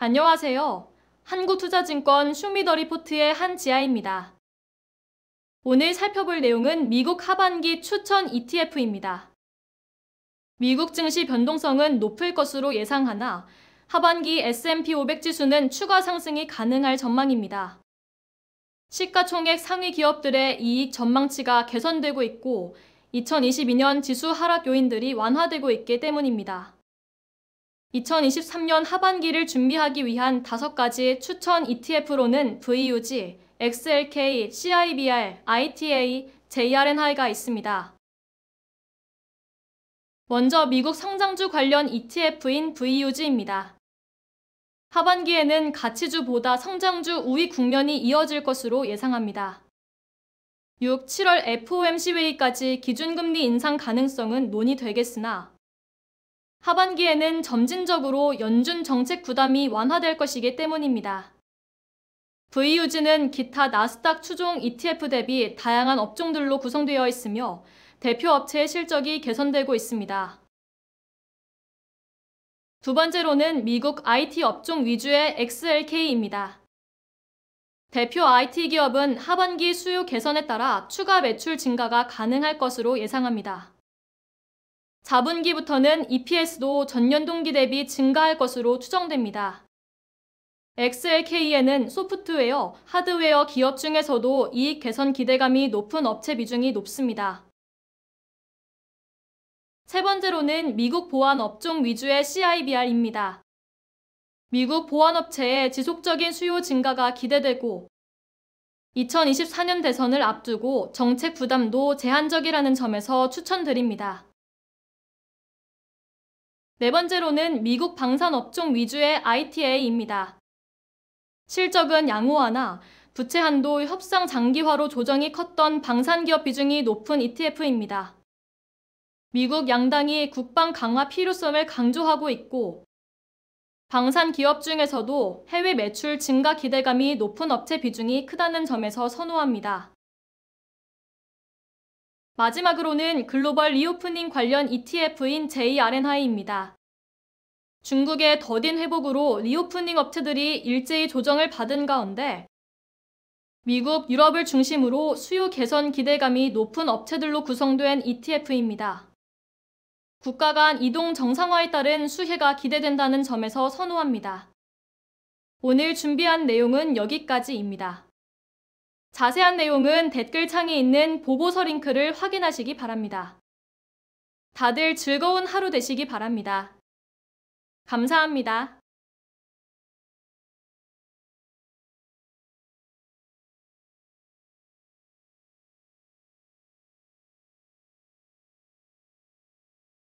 안녕하세요. 한국투자증권 쇼미더리포트의 한지아입니다. 오늘 살펴볼 내용은 미국 하반기 추천 ETF입니다. 미국 증시 변동성은 높을 것으로 예상하나 하반기 S&P 500 지수는 추가 상승이 가능할 전망입니다. 시가총액 상위 기업들의 이익 전망치가 개선되고 있고 2022년 지수 하락 요인들이 완화되고 있기 때문입니다. 2023년 하반기를 준비하기 위한 다섯 가지 추천 ETF로는 VUG, XLK, CIBR, ITA, JRNI가 있습니다. 먼저 미국 성장주 관련 ETF인 VUG입니다. 하반기에는 가치주보다 성장주 우위 국면이 이어질 것으로 예상합니다. 6, 7월 FOMC 회의까지 기준금리 인상 가능성은 논의되겠으나 하반기에는 점진적으로 연준 정책 부담이 완화될 것이기 때문입니다. VUG는 기타 나스닥 추종 ETF 대비 다양한 업종들로 구성되어 있으며 대표 업체의 실적이 개선되고 있습니다. 두 번째로는 미국 IT 업종 위주의 XLK입니다. 대표 IT 기업은 하반기 수요 개선에 따라 추가 매출 증가가 가능할 것으로 예상합니다. 4분기부터는 EPS도 전년 동기 대비 증가할 것으로 추정됩니다. XLK에는 소프트웨어, 하드웨어 기업 중에서도 이익 개선 기대감이 높은 업체 비중이 높습니다. 세 번째로는 미국 보안 업종 위주의 CIBR입니다. 미국 보안업체의 지속적인 수요 증가가 기대되고 2024년 대선을 앞두고 정책 부담도 제한적이라는 점에서 추천드립니다. 네 번째로는 미국 방산업종 위주의 ITA입니다. 실적은 양호하나 부채 한도 협상 장기화로 조정이 컸던 방산기업 비중이 높은 ETF입니다. 미국 양당이 국방 강화 필요성을 강조하고 있고 방산 기업 중에서도 해외 매출 증가 기대감이 높은 업체 비중이 크다는 점에서 선호합니다. 마지막으로는 글로벌 리오프닝 관련 ETF인 JRNI입니다. 중국의 더딘 회복으로 리오프닝 업체들이 일제히 조정을 받은 가운데 미국, 유럽을 중심으로 수요 개선 기대감이 높은 업체들로 구성된 ETF입니다. 국가 간 이동 정상화에 따른 수혜가 기대된다는 점에서 선호합니다. 오늘 준비한 내용은 여기까지입니다. 자세한 내용은 댓글창에 있는 보고서 링크를 확인하시기 바랍니다. 다들 즐거운 하루 되시기 바랍니다. 감사합니다.